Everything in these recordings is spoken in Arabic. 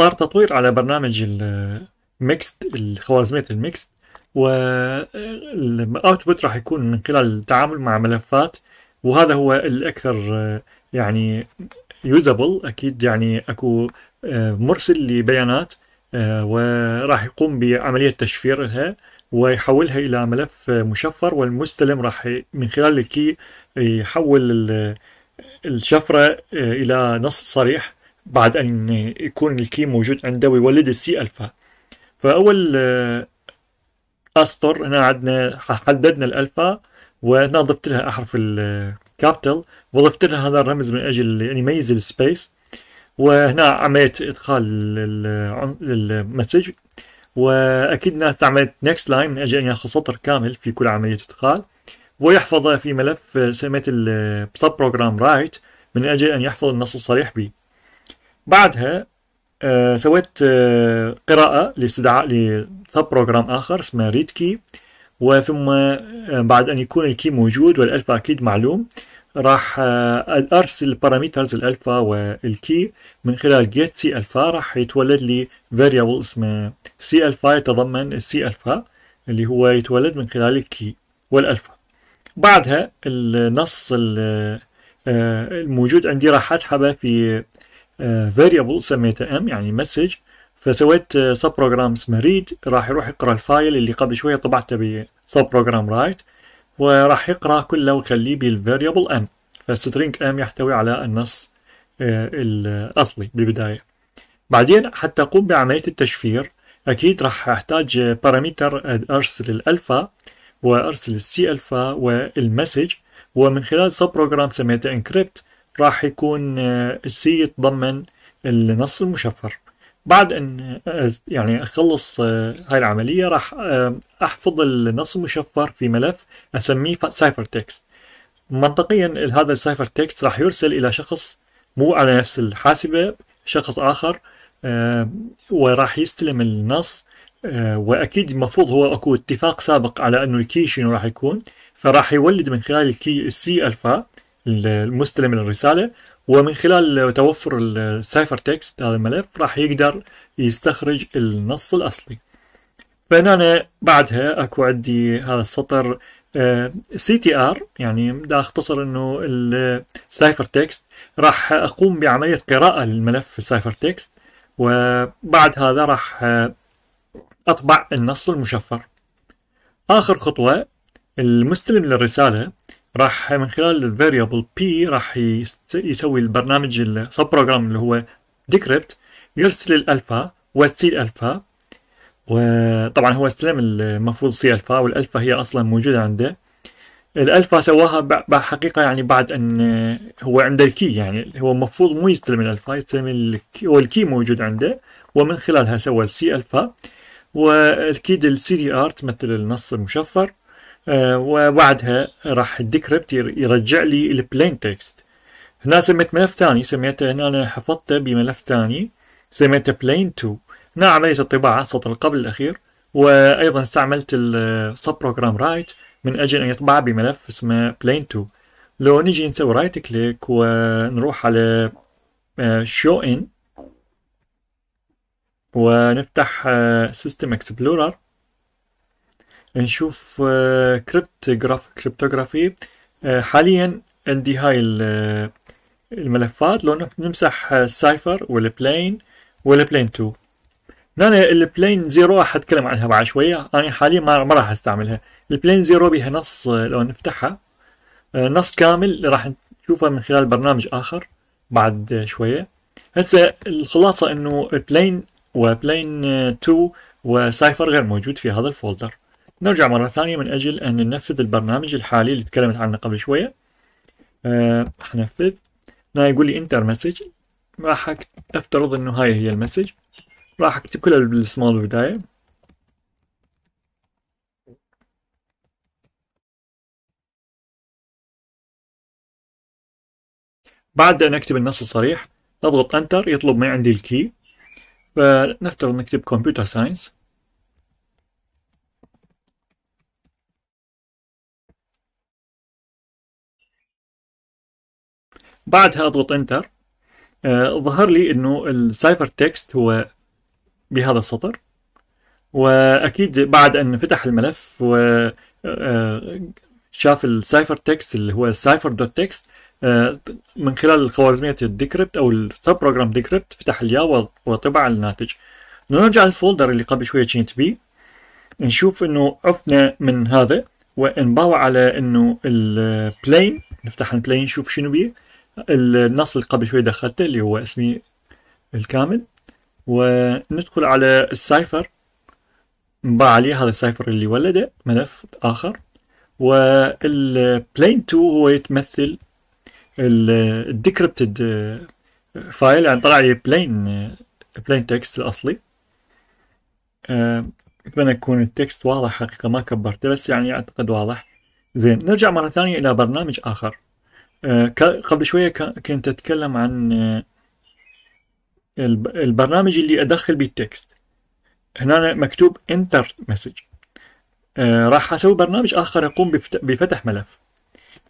صار تطوير على برنامج الميكست الخوارزمية الميكست والاوتبوت راح يكون من خلال التعامل مع ملفات وهذا هو الاكثر يعني يوزابل اكيد يعني اكو آه، مرسل لبيانات آه، وراح يقوم بعمليه تشفيرها ويحولها الى ملف مشفر والمستلم راح من خلال الكي يحول الشفره آه، الى نص صريح بعد أن يكون الكيم موجود عنده ويولد السي ألفا فأول آه، أسطر هنا عندنا حددنا الألفا وهنا ضفت لها أحرف الكابيتال آه، وضفت لها هذا الرمز من أجل أن يعني يميز السبيس وهنا عملت إدخال آه، للمسج وأكيد هنا استعملت نكست لاين من أجل أن يأخذ سطر كامل في كل عملية إدخال ويحفظه في ملف سميت السب بروجرام رايت من أجل أن يحفظ النص الصريح به بعدها آه سويت آه قراءة لاستدعاء لسب بروجرام آخر اسمه ريد كي وثم آه بعد أن يكون الكي موجود والألفا أكيد معلوم راح آه، أرسل باراميترز الألفا والكي من خلال جيت سي ألفا راح يتولد لي variable اسمه سي ألفا يتضمن السي ألفا اللي هو يتولد من خلال الكي والألفا بعدها النص آه، الموجود عندي راح أسحبه في فاريبل آه، سميته ام يعني مسج فسويت سب آه، بروجرام اسمه ريد راح يروح يقرا الفايل اللي قبل شويه طبعته بسب بروجرام رايت وراح يقرا كله ويخليه بالفاريبل ام فسترينج ام يحتوي على النص آه، الاصلي بالبدايه بعدين حتى اقوم بعمليه التشفير اكيد راح احتاج بارامتر ارسل الالفا وارسل السي الفا والمسج ومن خلال سب بروجرام سميته انكريبت راح يكون آه، السي يتضمن النص المشفر بعد ان آه، يعني اخلص آه، هاي العمليه راح احفظ النص المشفر في ملف اسميه سايفر تكست منطقيا هذا السايفر تكست راح يرسل الى شخص مو على نفس الحاسبه شخص اخر وراح يستلم النص واكيد المفروض هو اكو اتفاق سابق على انه الكي شنو راح يكون فراح يولد من خلال الكي السي الفا المستلم الرسالة ومن خلال توفر السايفر تكست هذا الملف راح يقدر يستخرج النص الأصلي فهنا بعدها اكو عندي هذا السطر سي تي ار يعني بدي اختصر انه السايفر تكست راح اقوم بعمليه قراءه للملف السايفر تكست وبعد هذا راح آه، اطبع النص المشفر اخر خطوه المستلم للرساله راح من خلال الفاريبل بي راح يسوي البرنامج السب بروجرام اللي هو decrypt يرسل الالفا والسي الالفا وطبعا هو استلم المفروض سي الفا والالفا هي اصلا موجوده عنده الالفا سواها بحقيقه يعني بعد ان هو عنده الكي يعني هو المفروض مو يستلم الالفا يستلم الكي هو الكي موجود عنده ومن خلالها سوى السي الفا والكيد السي دي ار تمثل النص المشفر آه، وبعدها راح الديكريبت يرجع لي البلين تكست هنا سميت ملف ثاني سميته هنا أنا حفظته بملف ثاني سميته بلين 2 هنا عملية الطباعة السطر القبل الأخير وأيضا استعملت السب بروجرام رايت من أجل أن يطبع بملف اسمه بلين 2 لو نجي نسوي رايت كليك ونروح على شو آه، ان ونفتح سيستم آه، اكسبلورر نشوف آه، كريبتوغراف كريبتوغرافي آه، حاليا عندي هاي آه، الملفات لو نمسح السايفر والبلين والبلين 2 هنا البلين 0 راح اتكلم عنها بعد شويه انا حاليا ما راح استعملها البلين 0 بها نص لو نفتحها نص كامل راح نشوفه من خلال برنامج اخر بعد شويه هسه الخلاصه انه بلين وبلين 2 وسايفر غير موجود في هذا الفولدر نرجع مرة ثانية من أجل أن ننفذ البرنامج الحالي اللي تكلمت عنه قبل شوية آه، حنفذ هنا يقول لي انتر مسج راح افترض انه هاي هي المسج راح اكتب كلها بالسمول بالبداية بعد ان اكتب النص الصريح اضغط انتر يطلب من عندي الكي فنفترض آه، نكتب كمبيوتر ساينس بعدها اضغط انتر آه، ظهر لي انه السايفر تكست هو بهذا السطر واكيد بعد ان فتح الملف و آه، آه، شاف السايفر تكست اللي هو السايفر دوت تكست من خلال خوارزمية الديكريبت او السب بروجرام ديكريبت فتح اياه وطبع الناتج نرجع للفولدر اللي قبل شوية كنت بيه نشوف انه عفنا من هذا وانباوع على انه البلين نفتح البلين نشوف شنو بيه النص اللي قبل شوي دخلته اللي هو اسمي الكامل وندخل على السايفر نضع عليه هذا السايفر اللي ولده ملف آخر والبلين 2 هو يتمثل الديكريبتد فايل يعني طلع لي بلين بلين تكست الأصلي آه، أتمنى يكون التكست واضح حقيقة ما كبرته بس يعني أعتقد واضح زين نرجع مرة ثانية إلى برنامج آخر آه، قبل شوية كنت أتكلم عن آه، البرنامج اللي أدخل بيه التكست هنا مكتوب انتر آه، مسج راح أسوي برنامج آخر يقوم بفتح ملف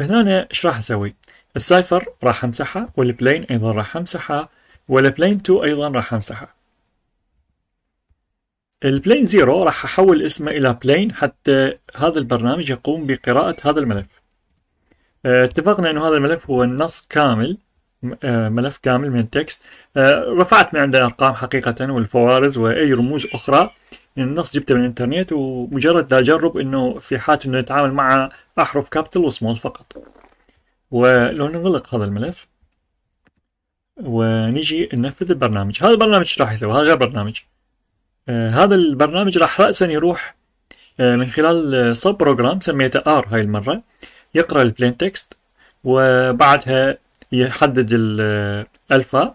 هنا إيش راح أسوي السايفر راح أمسحه والبلين أيضا راح أمسحه والبلين 2 أيضا راح أمسحه البلين 0 راح أحول اسمه إلى بلين حتى هذا البرنامج يقوم بقراءة هذا الملف آه، اتفقنا انه هذا الملف هو نص كامل آه، ملف كامل من التكست آه، رفعت من عنده الارقام حقيقه والفوارز واي رموز اخرى النص جبته من الانترنت ومجرد اجرب انه في حاله انه نتعامل مع احرف كابيتال وسمول فقط ولو نغلق هذا الملف ونجي ننفذ البرنامج هذا البرنامج ايش راح يسوي هذا غير برنامج هذا البرنامج راح راسا يروح من خلال سب بروجرام سميته ار هاي المره يقرأ البلين تكست وبعدها يحدد الألفا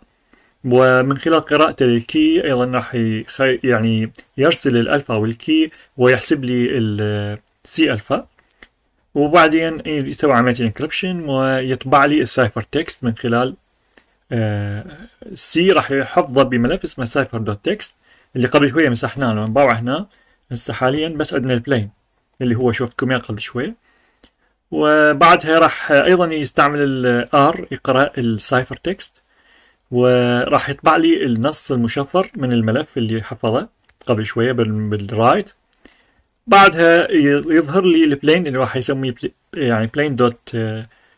ومن خلال قراءته للكي أيضا راح يعني يرسل الألفا والكي ويحسب لي السي ألفا وبعدين يسوي عملية الانكربشن ويطبع لي السايفر تكست من خلال السي آه، راح يحفظه بملف اسمه سايفر دوت تكست اللي قبل شوية مسحناه لو هنا هسه حاليا بس عندنا البلين اللي هو شوفكم اياه قبل شوية وبعدها راح ايضا يستعمل الار يقرا السايفر تكست وراح يطبع لي النص المشفر من الملف اللي حفظه قبل شويه بالرايت بعدها يظهر لي البلين اللي راح يسميه يعني بلين دوت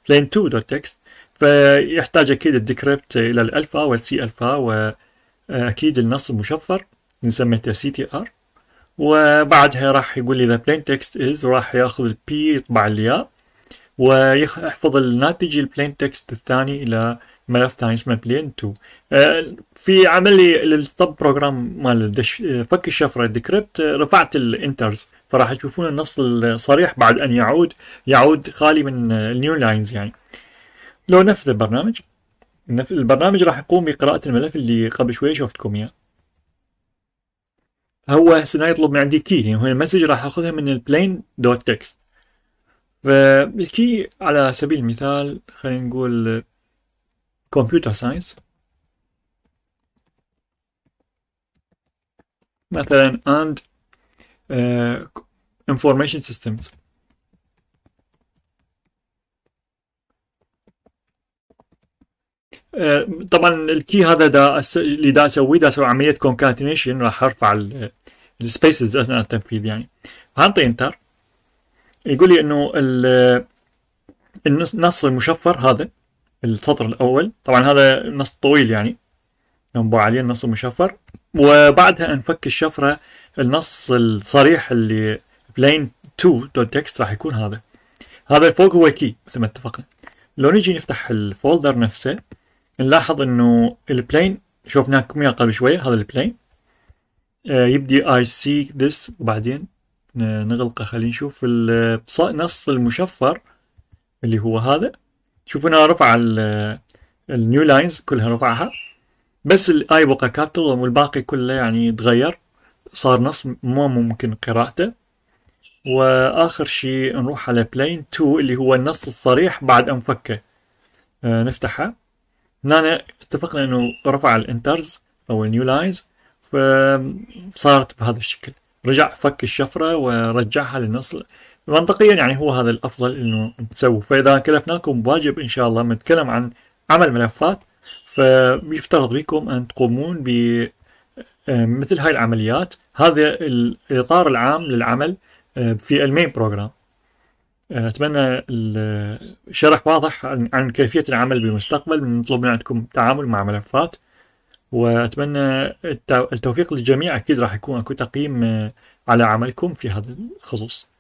بلين 2 دوت تكست فيحتاج اكيد الديكريبت الى الالفا والسي الفا واكيد النص المشفر نسميه سي تي ار وبعدها راح يقول لي ذا بلين تكست از وراح ياخذ البي يطبع الياء ويحفظ الناتج البلين تكست الثاني الى ملف ثاني اسمه بلين 2 آه، في عملي للطب بروجرام مال آه، فك الشفره ديكريبت آه، رفعت الانترز فراح تشوفون النص الصريح بعد ان يعود يعود خالي من النيو لاينز يعني لو نفذ البرنامج البرنامج راح يقوم بقراءة الملف اللي قبل شوي شفتكم اياه هو هسه يطلب من عندي كي يعني هو المسج راح اخذها من البلين دوت تكست فالكي على سبيل المثال خلينا نقول كمبيوتر ساينس مثلا and آه، information systems آه، طبعا الكي هذا دا اللي دا اسويه دا اسوي عمليه كونكاتينيشن راح ارفع السبيسز اثناء التنفيذ يعني فهنطي انتر يقول لي انه النص المشفر هذا السطر الاول طبعا هذا نص طويل يعني ينبع عليه النص المشفر وبعدها نفك الشفره النص الصريح اللي بلين 2 دوت تكست راح يكون هذا هذا فوق هو كي مثل ما اتفقنا لو نجي نفتح الفولدر نفسه نلاحظ انه البلين شوفناه اياه قبل شويه هذا البلين آه، يبدي اي سي ذس وبعدين نغلقه خلينا نشوف النص المشفر اللي هو هذا شوف انا رفع النيو لاينز كلها رفعها بس الاي بقى كابيتال والباقي كله يعني تغير صار نص مو ممكن قراءته واخر شيء نروح على بلين 2 اللي هو النص الصريح بعد ان فكه آه نفتحه هنا اتفقنا انه رفع الانترز او النيو لاينز فصارت بهذا الشكل رجع فك الشفرة ورجعها للنص منطقيا يعني هو هذا الأفضل إنه نسوي فإذا كلفناكم واجب إن شاء الله بنتكلم عن عمل ملفات فيفترض بكم أن تقومون ب آه، مثل هاي العمليات هذا الإطار العام للعمل آه، في المين بروجرام آه، أتمنى الشرح واضح عن كيفية العمل بالمستقبل بنطلب من عندكم التعامل مع ملفات واتمنى التوفيق للجميع اكيد راح يكون اكو تقييم آه، على عملكم في هذا الخصوص